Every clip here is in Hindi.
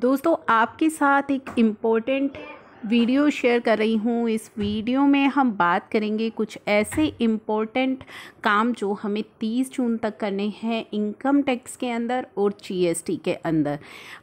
दोस्तों आपके साथ एक इम्पोर्टेंट वीडियो शेयर कर रही हूँ इस वीडियो में हम बात करेंगे कुछ ऐसे इम्पोर्टेंट काम जो हमें 30 जून तक करने हैं इनकम टैक्स के अंदर और जीएसटी के अंदर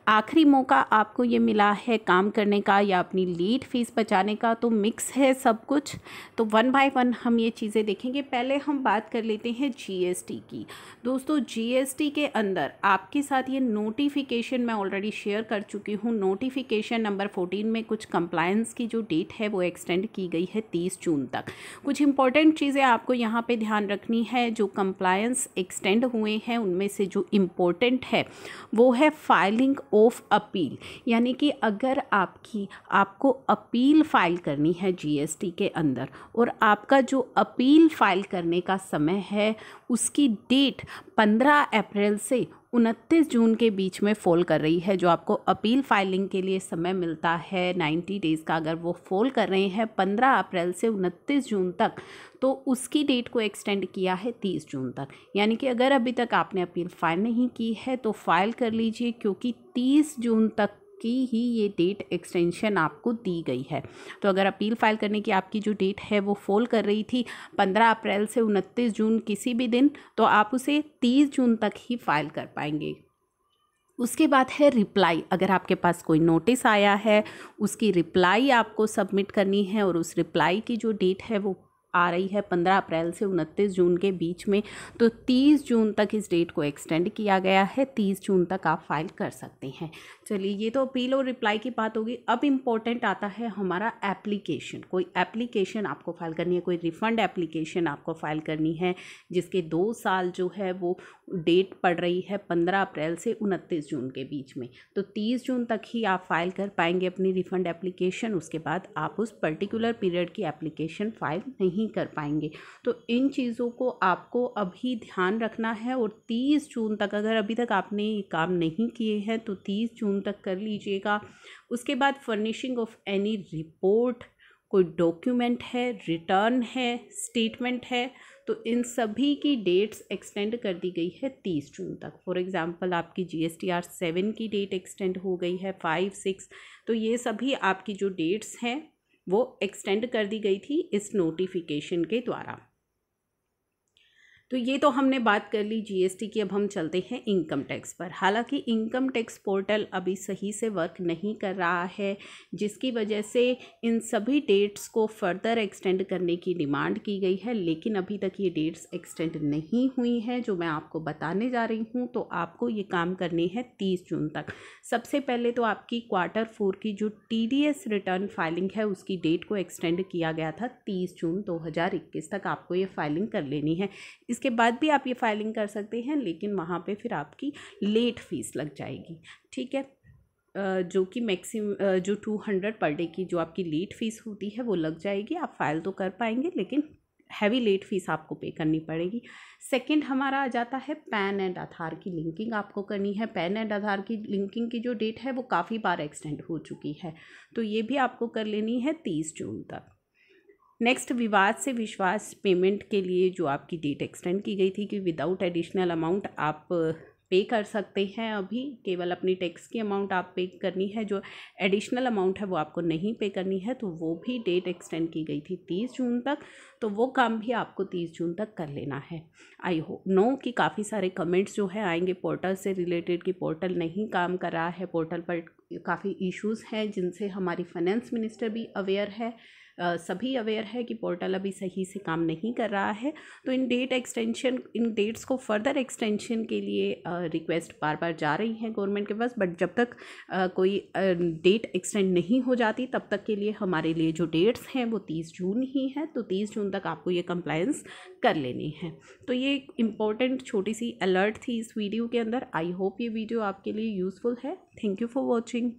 आखिरी मौका आपको ये मिला है काम करने का या अपनी लीड फीस बचाने का तो मिक्स है सब कुछ तो वन बाय वन हम ये चीज़ें देखेंगे पहले हम बात कर लेते हैं जी की दोस्तों जी के अंदर आपके साथ ये नोटिफिकेशन मैं ऑलरेडी शेयर कर चुकी हूँ नोटिफिकेशन नंबर फोर्टीन में कुछ कंप्लाइन अलायंस की जो डेट है वो एक्सटेंड की गई है तीस जून तक कुछ इंपॉर्टेंट चीज़ें आपको यहाँ पे ध्यान रखनी है जो कंप्लायंस एक्सटेंड हुए हैं उनमें से जो इम्पोर्टेंट है वो है फाइलिंग ऑफ अपील यानी कि अगर आपकी आपको अपील फाइल करनी है जीएसटी के अंदर और आपका जो अपील फाइल करने का समय है उसकी डेट 15 अप्रैल से 29 जून के बीच में फ़ोल कर रही है जो आपको अपील फाइलिंग के लिए समय मिलता है 90 डेज़ का अगर वो फ़ोल कर रहे हैं 15 अप्रैल से 29 जून तक तो उसकी डेट को एक्सटेंड किया है 30 जून तक यानी कि अगर अभी तक आपने अपील फाइल नहीं की है तो फाइल कर लीजिए क्योंकि 30 जून तक की ही ये डेट एक्सटेंशन आपको दी गई है तो अगर अपील फाइल करने की आपकी जो डेट है वो फॉल कर रही थी पंद्रह अप्रैल से उनतीस जून किसी भी दिन तो आप उसे तीस जून तक ही फाइल कर पाएंगे उसके बाद है रिप्लाई अगर आपके पास कोई नोटिस आया है उसकी रिप्लाई आपको सबमिट करनी है और उस रिप्लाई की जो डेट है वो आ रही है पंद्रह अप्रैल से उनतीस जून के बीच में तो तीस जून तक इस डेट को एक्सटेंड किया गया है तीस जून तक आप फाइल कर सकते हैं चलिए ये तो अपील और रिप्लाई की बात होगी अब इम्पोर्टेंट आता है हमारा एप्लीकेशन कोई एप्लीकेशन आपको फाइल करनी है कोई रिफ़ंड एप्लीकेशन आपको फाइल करनी है जिसके दो साल जो है वो डेट पड़ रही है पंद्रह अप्रैल से उनतीस जून के बीच में तो तीस जून तक ही आप फाइल कर पाएंगे अपनी रिफ़ंड एप्लीकेशन उसके बाद आप उस पर्टिकुलर पीरियड की एप्लीकेशन फाइल नहीं नहीं कर पाएंगे तो इन चीज़ों को आपको अभी ध्यान रखना है और तीस जून तक अगर अभी तक आपने ये काम नहीं किए हैं तो तीस जून तक कर लीजिएगा उसके बाद फर्निशिंग ऑफ एनी रिपोर्ट कोई डॉक्यूमेंट है रिटर्न है स्टेटमेंट है तो इन सभी की डेट्स एक्सटेंड कर दी गई है तीस जून तक फॉर एग्ज़ाम्पल आपकी G S T R seven की डेट एक्सटेंड हो गई है फाइव सिक्स तो ये सभी आपकी जो डेट्स हैं वो एक्सटेंड कर दी गई थी इस नोटिफिकेशन के द्वारा तो ये तो हमने बात कर ली जीएसटी की अब हम चलते हैं इनकम टैक्स पर हालांकि इनकम टैक्स पोर्टल अभी सही से वर्क नहीं कर रहा है जिसकी वजह से इन सभी डेट्स को फर्दर एक्सटेंड करने की डिमांड की गई है लेकिन अभी तक ये डेट्स एक्सटेंड नहीं हुई हैं जो मैं आपको बताने जा रही हूँ तो आपको ये काम करने हैं तीस जून तक सबसे पहले तो आपकी क्वार्टर फोर की जो टी रिटर्न फाइलिंग है उसकी डेट को एक्सटेंड किया गया था तीस जून दो तक आपको ये फाइलिंग कर लेनी है इसके बाद भी आप ये फाइलिंग कर सकते हैं लेकिन वहाँ पे फिर आपकी लेट फीस लग जाएगी ठीक है जो कि मैक्सिम जो टू हंड्रेड पर डे की जो आपकी लेट फीस होती है वो लग जाएगी आप फाइल तो कर पाएंगे लेकिन हैवी लेट फीस आपको पे करनी पड़ेगी सेकंड हमारा आ जाता है पैन एंड आधार की लिंकिंग आपको करनी है पैन एंड आधार की लिंकिंग की जो डेट है वो काफ़ी बार एक्सटेंड हो चुकी है तो ये भी आपको कर लेनी है तीस जून तक नेक्स्ट विवाद से विश्वास पेमेंट के लिए जो आपकी डेट एक्सटेंड की गई थी कि विदाउट एडिशनल अमाउंट आप पे कर सकते हैं अभी केवल अपनी टैक्स की अमाउंट आप पे करनी है जो एडिशनल अमाउंट है वो आपको नहीं पे करनी है तो वो भी डेट एक्सटेंड की गई थी तीस जून तक तो वो काम भी आपको तीस जून तक कर लेना है आई होप नो कि काफ़ी सारे कमेंट्स जो है आएंगे पोर्टल से रिलेटेड कि पोर्टल नहीं काम कर रहा है पोर्टल पर काफ़ी इश्यूज़ हैं जिनसे हमारी फाइनेंस मिनिस्टर भी अवेयर है सभी अवेयर है कि पोर्टल अभी सही से काम नहीं कर रहा है तो इन डेट एक्सटेंशन इन डेट्स को फर्दर एक्सटेंशन के लिए रिक्वेस्ट बार बार जा रही है गवर्नमेंट के पास बट जब तक कोई डेट एक्सटेंड नहीं हो जाती तब तक के लिए हमारे लिए जो डेट्स हैं वो तीस जून ही है तो तीस जून तक आपको ये कंप्लायंस कर लेनी है तो ये एक इम्पॉर्टेंट छोटी सी अलर्ट थी इस वीडियो के अंदर आई होप ये वीडियो आपके लिए यूज़फुल है थैंक यू फॉर वॉचिंग